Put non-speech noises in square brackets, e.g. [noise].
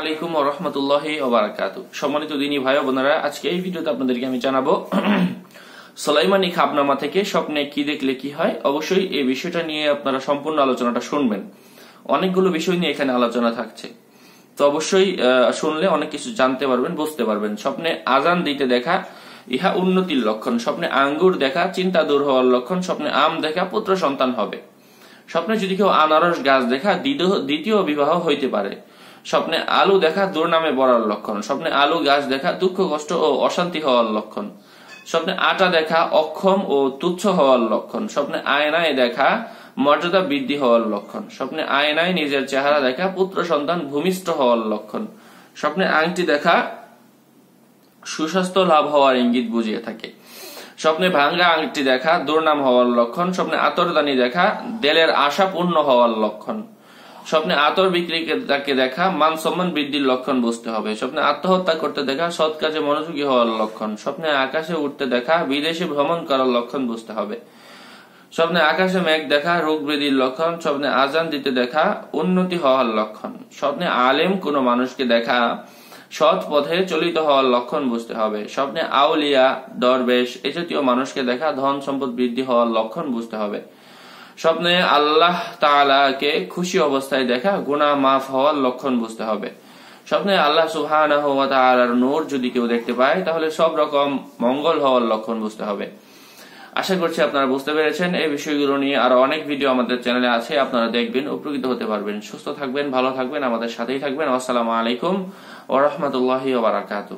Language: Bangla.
আলাইকুম রহমতুল্লাহ ওবরাকাত সম্মানিত দিনী ভাই বোনেরা আজকে এই ভিডিওতে আপনাদেরকে আমি জানাবো [clears throat] সোলাইমানি খাবনামা থেকে স্বপ্নে কি দেখলে কি হয় অবশ্যই এই বিষয়টা নিয়ে আপনারা সম্পূর্ণ আলোচনাটা শুনবেন অনেকগুলো বিষয় নিয়ে এখানে আলোচনা থাকছে তো অবশ্যই শুনলে অনেক কিছু জানতে পারবেন বুঝতে পারবেন স্বপ্নে আজান দিতে দেখা ইহা উন্নতির লক্ষণ স্বপ্নে আঙ্গুর দেখা চিন্তা দূর হওয়ার লক্ষণ স্বপ্নে আম দেখা পুত্র সন্তান হবে স্বপ্নে যদি কেউ আনারস গাছ দেখা দ্বিতীয় বিবাহ হইতে পারে স্বপ্নে আলু দেখা দুর্নামে বড়ার লক্ষণ স্বপ্নে আলু গাছ দেখা দুঃখ কষ্ট ও অশান্তি হওয়ার লক্ষণ স্বপ্নে আটা দেখা অক্ষম ও তুচ্ছ হওয়ার লক্ষণ স্বপ্নে আয়নায় দেখা মর্যাদা বৃদ্ধি হওয়ার লক্ষণ স্বপ্নে আয়নায় নিজের চেহারা দেখা পুত্র সন্তান ভূমিষ্ঠ হওয়ার লক্ষণ স্বপ্নে আংটি দেখা সুস্বাস্থ্য লাভ হওয়ার ইঙ্গিত বুঝিয়ে থাকে স্বপ্নে ভাঙ্গা আংটি দেখা দুর্নাম হওয়ার লক্ষণ স্বপ্নে আতরদানি দেখা দেলের আশা পূর্ণ হওয়ার লক্ষণ স্বপ্নে আতর বিক্রেতাকে দেখা মান সম্মান বৃদ্ধির লক্ষণ বুঝতে হবে স্বপ্নে আত্মহত্যা করতে দেখা সৎ কাজে মনোযোগী হওয়ার লক্ষণ স্বপ্নে আকাশে উঠতে দেখা বিদেশে ভ্রমণ করার লক্ষণ বুঝতে হবে স্বপ্নে আকাশে মেঘ দেখা রোগ বৃদ্ধির লক্ষণ স্বপ্নে আজান দিতে দেখা উন্নতি হওয়ার লক্ষণ স্বপ্নে আলেম কোনো মানুষকে দেখা সৎ পথে চলিত হওয়ার লক্ষণ বুঝতে হবে স্বপ্নে আউলিয়া দরবেশ এ জাতীয় মানুষকে দেখা ধন সম্পদ বৃদ্ধি হওয়ার লক্ষণ বুঝতে হবে স্বপ্নে আল্লাহ তালাকে খুশি অবস্থায় দেখা গুণা মাফ হওয়ার লক্ষণ বুঝতে হবে স্বপ্নে আল্লাহ সুহান তালার নোর যদি কেউ দেখতে পায় তাহলে সব রকম মঙ্গল হওয়ার লক্ষণ বুঝতে হবে আশা করছি আপনারা বুঝতে পেরেছেন এই বিষয়গুলো নিয়ে আরো অনেক ভিডিও আমাদের চ্যানেলে আছে আপনারা দেখবেন উপকৃত হতে পারবেন সুস্থ থাকবেন ভালো থাকবেন আমাদের সাথেই থাকবেন আসসালাম আলাইকুম ও রহমতুল্লাহ